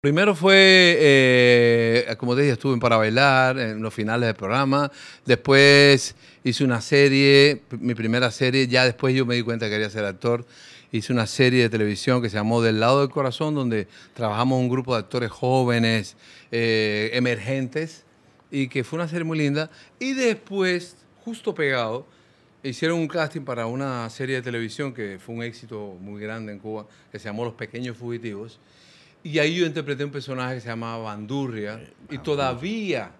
Primero fue, eh, como te dije, estuve en Para Bailar, en los finales del programa. Después hice una serie, mi primera serie. Ya después yo me di cuenta que quería ser actor. Hice una serie de televisión que se llamó Del lado del corazón, donde trabajamos un grupo de actores jóvenes, eh, emergentes, y que fue una serie muy linda. Y después, justo pegado, hicieron un casting para una serie de televisión que fue un éxito muy grande en Cuba, que se llamó Los Pequeños Fugitivos y ahí yo interpreté un personaje que se llamaba Bandurria. Eh, y todavía,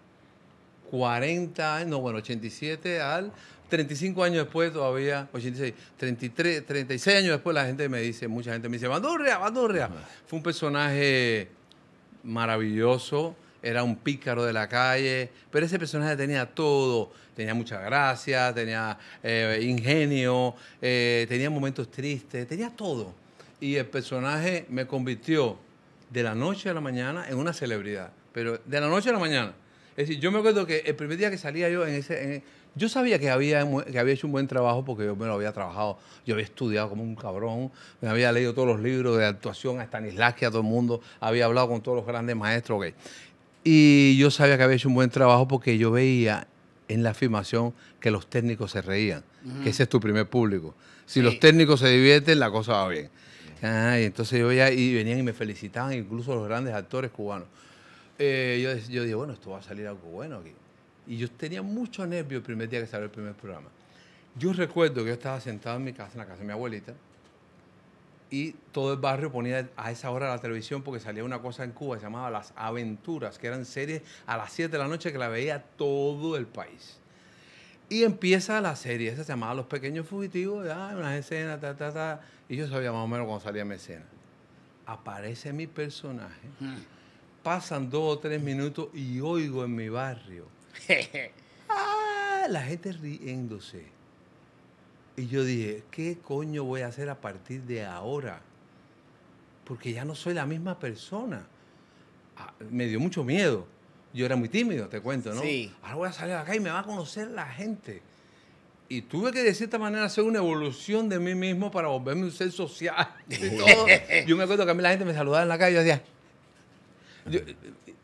40 años, no, bueno, 87 al 35 años después, todavía, 86, 33, 36 años después, la gente me dice, mucha gente me dice, Bandurria, Bandurria. Fue un personaje maravilloso era un pícaro de la calle, pero ese personaje tenía todo, tenía mucha gracia, tenía eh, ingenio, eh, tenía momentos tristes, tenía todo. Y el personaje me convirtió de la noche a la mañana en una celebridad, pero de la noche a la mañana. Es decir, yo me acuerdo que el primer día que salía yo en ese... yo sabía que había, que había hecho un buen trabajo porque yo me lo había trabajado, yo había estudiado como un cabrón, me había leído todos los libros de actuación, a Stanislavski, a todo el mundo, había hablado con todos los grandes maestros. Y yo sabía que había hecho un buen trabajo porque yo veía en la afirmación que los técnicos se reían, que ese es tu primer público. Si los técnicos se divierten, la cosa va bien. Ah, y entonces yo ya, y venían y me felicitaban, incluso los grandes actores cubanos. Eh, yo, yo dije, bueno, esto va a salir algo bueno aquí. Y yo tenía mucho nervio el primer día que salió el primer programa. Yo recuerdo que yo estaba sentado en mi casa, en la casa de mi abuelita, y todo el barrio ponía a esa hora la televisión porque salía una cosa en Cuba que se llamaba Las Aventuras, que eran series a las 7 de la noche que la veía todo el país. Y empieza la serie, esa se llamaba Los Pequeños Fugitivos, unas escenas, ta, ta, Y yo sabía más o menos cuando salía mi escena. Aparece mi personaje, mm. pasan dos o tres minutos y oigo en mi barrio. Ah", la gente riéndose. Y yo dije, ¿qué coño voy a hacer a partir de ahora? Porque ya no soy la misma persona. Ah, me dio mucho miedo yo era muy tímido, te cuento, ¿no? Sí. Ahora voy a salir acá y me va a conocer la gente. Y tuve que de cierta manera hacer una evolución de mí mismo para volverme un ser social. yo me acuerdo que a mí la gente me saludaba en la calle y yo decía.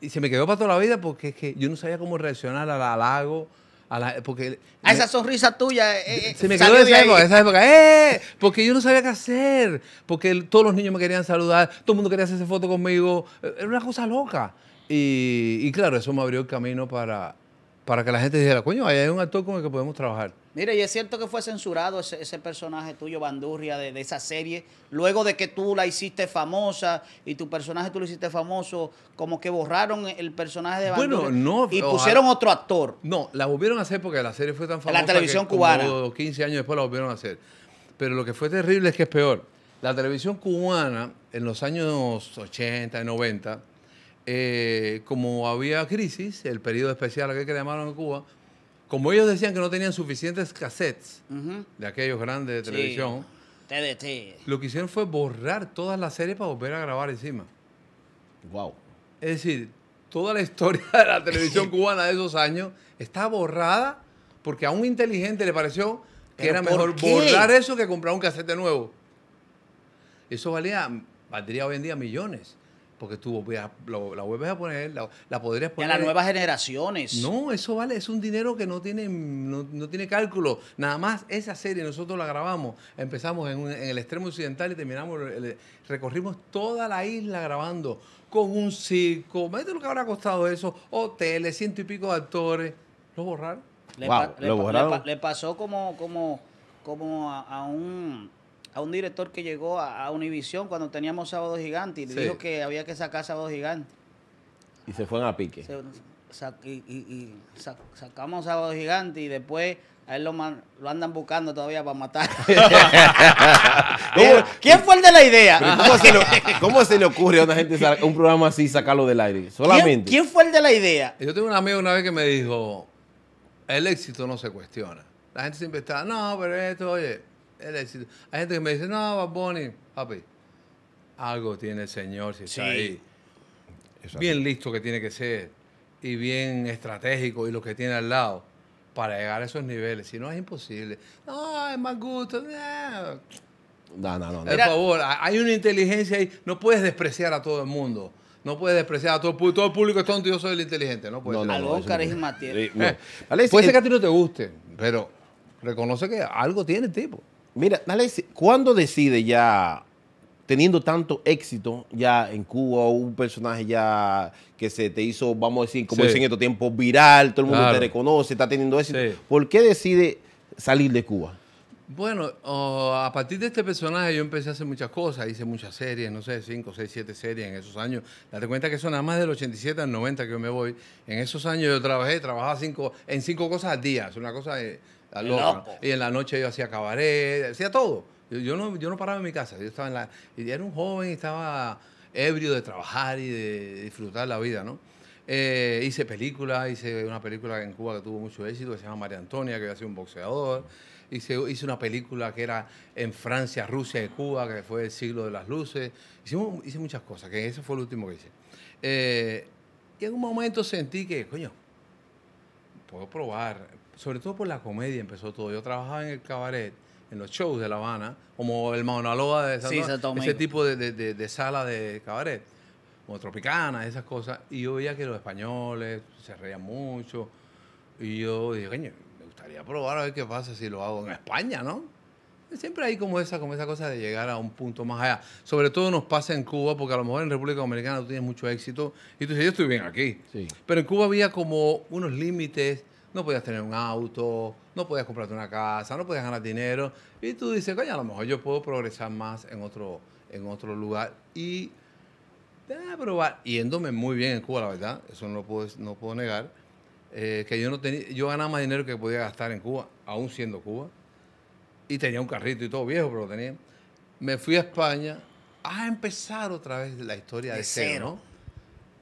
y se me quedó para toda la vida porque es que yo no sabía cómo reaccionar al halago. A, la, porque a esa sonrisa tuya. Eh, eh, se me quedó esa esa época. ¡Eh! Porque yo no sabía qué hacer. Porque todos los niños me querían saludar, todo el mundo quería hacerse foto conmigo. Era una cosa loca. Y, claro, eso me abrió el camino para, que la gente dijera, coño, ahí hay un actor con el que podemos trabajar. Mira, y es cierto que fue censurado ese, personaje tuyo, Bandurria, de, esa serie, luego de que tú la hiciste famosa y tu personaje tú lo hiciste famoso, como que borraron el personaje de Bandurria bueno, no, y pusieron otro actor. No, la volvieron a hacer porque la serie fue tan famosa. la televisión cubana. 15 años después la volvieron a hacer. Pero lo que fue terrible es que es peor. La televisión cubana en los años 80 y 90 eh, como había crisis, el periodo especial que le llamaron en Cuba, como ellos decían que no tenían suficientes cassettes de aquellos grandes de televisión, lo que hicieron fue borrar todas las series para volver a grabar encima. Wow. Es decir, toda la historia de la televisión cubana de esos años está borrada porque a un inteligente le pareció que era mejor borrar eso que comprar un cassette nuevo. Eso valía, valdría hoy en día millones porque tú la, web vuelves a poner, la, la podrías poner. Y las nuevas generaciones. No, eso vale, es un dinero que no tiene, no, tiene cálculo. Nada más esa serie nosotros la grabamos, empezamos en, el extremo occidental y terminamos, recorrimos toda la isla grabando con un circo, mete lo que habrá costado eso, hoteles, ciento y pico de actores. Lo borraron. Le, lo borraron. le pasó como, como, como a un a un director que llegó a, Univision Univisión cuando teníamos Sábado Gigante y le dijo que había que sacar Sábado Gigante. Y se fueron a pique. y, sacamos Sábado Gigante y después a él lo, lo andan buscando todavía para matar. ¿Quién fue el de la idea? Cómo se, le ocurre a una gente un programa así sacarlo del aire? Solamente. ¿Quién, fue el de la idea? Yo tengo un amigo una vez que me dijo, el éxito no se cuestiona. La gente siempre está, no, pero esto, oye el Hay gente que me dice, no, Bad Bunny, papi, algo tiene el Señor si está ahí. Bien listo que tiene que ser y bien estratégico y lo que tiene al lado para llegar a esos niveles. Si no, es imposible. No, es más gusto. No, no, no. Por favor, hay una inteligencia ahí. No puedes despreciar a todo el mundo. No puedes despreciar a todo el público. Todo el público es tonto yo soy el inteligente. No puedes. No, no, el carismático. Puede ser eh. que a ti no te guste, pero reconoce que algo tiene el tipo. Mira, Dale ¿cuándo decide ya, teniendo tanto éxito ya en Cuba, un personaje ya que se te hizo, vamos a decir, como dicen en estos tiempos, viral, todo el mundo te reconoce, está teniendo éxito, ¿por qué decide salir de Cuba? Bueno, oh, a partir de este personaje yo empecé a hacer muchas cosas, hice muchas series, no sé, 5, 6, 7 series en esos años. Date cuenta que son nada más del 87 al 90 que yo me voy. En esos años yo trabajé, trabajaba cinco, en cinco cosas al día, es una cosa de eh, loca. Y en la noche yo hacía cabaret, hacía todo. Yo, no, yo no paraba en mi casa, yo estaba en la... Era un joven y estaba ebrio de trabajar y de disfrutar la vida, ¿no? Eh, hice películas, hice una película en Cuba que tuvo mucho éxito, que se llama María Antonia, que había sido un boxeador. Hice, una película que era en Francia, Rusia y Cuba, que fue el siglo de las luces. Hicimos, hice muchas cosas, que ese fue el último que hice. Eh, y en un momento sentí que, coño, puedo probar. Sobre todo por la comedia empezó todo. Yo trabajaba en el cabaret, en los shows de La Habana, como el Maunaloa de ese tipo de, de, sala de cabaret como Tropicana, esas cosas. Y yo veía que los españoles se reían mucho. Y yo dije, coño, gustaría probar a ver qué pasa si lo hago en España, ¿no? Siempre hay como esa, como esa cosa de llegar a un punto más allá. Sobre todo nos pasa en Cuba, porque a lo mejor en República Dominicana tú tienes mucho éxito y tú dices, yo estoy bien aquí. Sí. Pero en Cuba había como unos límites, no podías tener un auto, no podías comprarte una casa, no podías ganar dinero. Y tú dices, coño, a lo mejor yo puedo progresar más en otro, en otro lugar. Y de probar, yéndome muy bien en Cuba, la verdad, eso no no puedo negar eh, que yo no tenía, yo ganaba más dinero que podía gastar en Cuba, aún siendo Cuba, y tenía un carrito y todo viejo, pero lo tenía. Me fui a España a empezar otra vez la historia de, cero,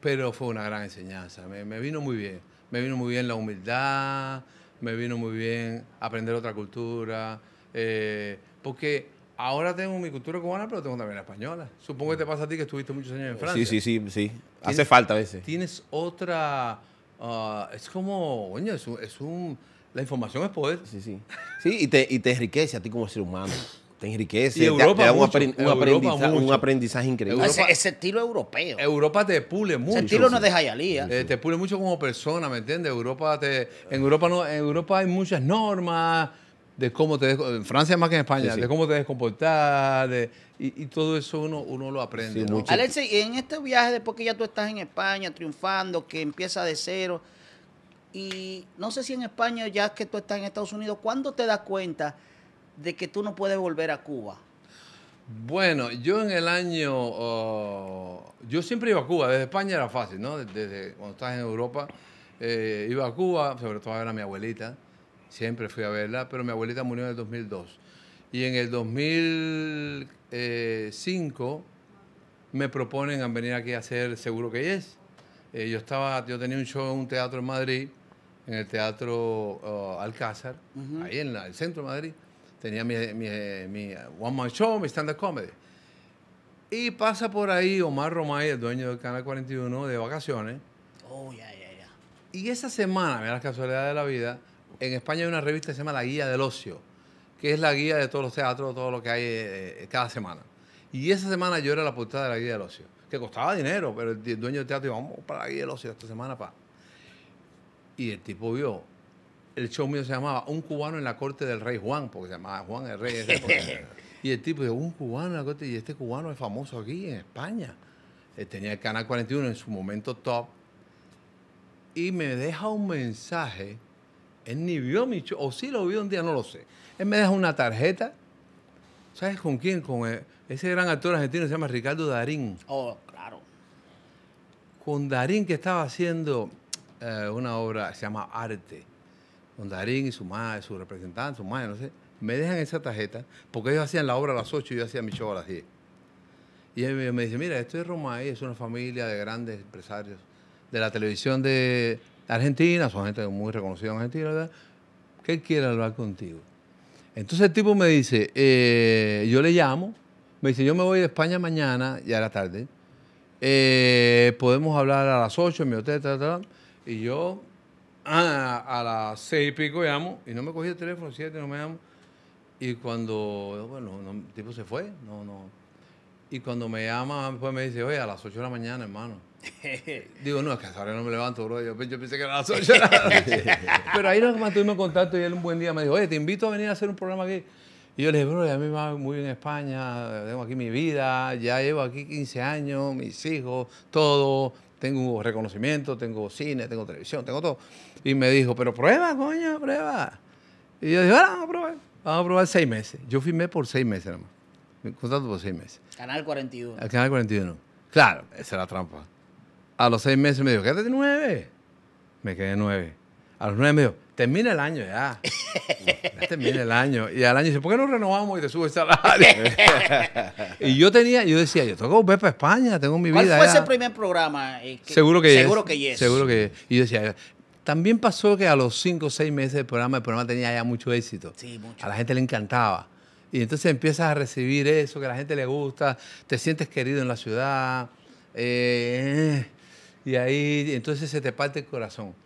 pero fue una gran enseñanza, me, vino muy bien, me vino muy bien la humildad, me vino muy bien aprender otra cultura, eh, porque ahora tengo mi cultura cubana, pero tengo también la española. Supongo que te pasa a ti que estuviste muchos años en Francia. Sí, sí, sí, sí. Hace falta a veces. Tienes otra Ah, es como, coño, es un, la información es poder. Sí, sí. Sí, y te, y te enriquece a ti como ser humano. Te enriquece, te, da un, aprendizaje, un, aprendizaje, increíble. ese, estilo europeo. Europa te pule mucho. Ese estilo no deja de ¿ah? eh, te pule mucho como persona, ¿me entiendes? Europa te, en Europa no, en Europa hay muchas normas de cómo te en Francia más que en España, de cómo te debes comportar, y, todo eso uno, uno lo aprende. Sí, en este viaje, después que ya tú estás en España triunfando, que empieza de cero, y no sé si en España, ya que tú estás en Estados Unidos, ¿cuándo te das cuenta de que tú no puedes volver a Cuba? Bueno, yo en el año, oh, yo siempre iba a Cuba, desde España era fácil, ¿no? Desde, cuando estás en Europa, eh, iba a Cuba, sobre todo era mi abuelita, Siempre fui a verla, pero mi abuelita murió en el 2002. Y en el 2005 me proponen a venir aquí a hacer Seguro que es. Eh, yo, estaba, yo tenía un show en un teatro en Madrid, en el Teatro uh, Alcázar, ahí en el centro de Madrid. Tenía mi, One Man Show, mi stand-up comedy. Y pasa por ahí Omar Romay, el dueño del Canal 41, de vacaciones. Oh, ya. Y esa semana, mira las casualidades de la vida, en España hay una revista que se llama La Guía del Ocio, que es la guía de todos los teatros, todo lo que hay eh, cada semana. Y esa semana yo era la portada de La Guía del Ocio, que costaba dinero, pero el dueño del teatro dijo, vamos para La Guía del Ocio esta semana, pa. Y el tipo vio, el show mío se llamaba Un cubano en la corte del rey Juan, porque se llamaba Juan el rey. y el tipo dijo, un cubano en la corte, y este cubano es famoso aquí en España. Eh, tenía el Canal 41 en su momento top. Y me deja un mensaje él ni vio mi show, o sí lo vio un día, no lo sé. Él me deja una tarjeta. ¿Sabes con quién? Con ese gran actor argentino se llama Ricardo Darín. Oh, claro. Con Darín que estaba haciendo eh, una obra se llama Arte. Con Darín y su madre, su representante, su madre, no sé. Me dejan esa tarjeta porque ellos hacían la obra a las 8 y yo hacía mi show a las 10. Y él me dice, mira, esto es Roma es una familia de grandes empresarios de la televisión de, Argentina, son gente muy reconocida en Argentina, ¿verdad? ¿Qué quiere hablar contigo. Entonces el tipo me dice, eh, yo le llamo, me dice, yo me voy de España mañana, ya era tarde, eh, podemos hablar a las 8 en mi hotel, y yo ah, a las 6 y pico llamo, y no me cogí el teléfono, 7 no me llamo, y cuando, bueno, el tipo se fue, no, no, y cuando me llama, después pues me dice, oye, a las 8 de la mañana, hermano Digo, no, es que ahora no me levanto, bro. Yo, pensé que era la Pero ahí nos mantuvimos en contacto y él un buen día me dijo, oye, te invito a venir a hacer un programa aquí. Y yo le dije, bro, a mí me va muy bien en España, tengo aquí mi vida, ya llevo aquí 15 años, mis hijos, todo, tengo reconocimiento, tengo cine, tengo televisión, tengo todo. Y me dijo, pero prueba, coño, prueba. Y yo dije, vamos a probar, vamos a probar seis meses. Yo firmé por seis meses nomás, contrato por seis meses. Canal 41. Canal 41. Claro, esa era la trampa. A los seis meses me dijo, quédate nueve. Me quedé nueve. A los nueve me dijo, termina el año ya. ya termina el año. Y al año dice, ¿por qué no renovamos y te sube el salario? y yo tenía, yo decía, yo tengo que volver para España, tengo mi vida. ¿Cuál fue ese primer programa? seguro que Seguro que Seguro que Y yo decía, también pasó que a los cinco o seis meses del programa, el programa tenía ya mucho éxito. Sí, mucho. A la gente le encantaba. Y entonces empiezas a recibir eso que a la gente le gusta, te sientes querido en la ciudad. Eh, y ahí entonces se te parte el corazón.